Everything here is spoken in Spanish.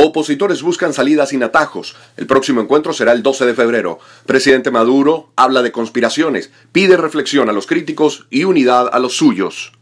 Opositores buscan salidas sin atajos. El próximo encuentro será el 12 de febrero. Presidente Maduro habla de conspiraciones, pide reflexión a los críticos y unidad a los suyos.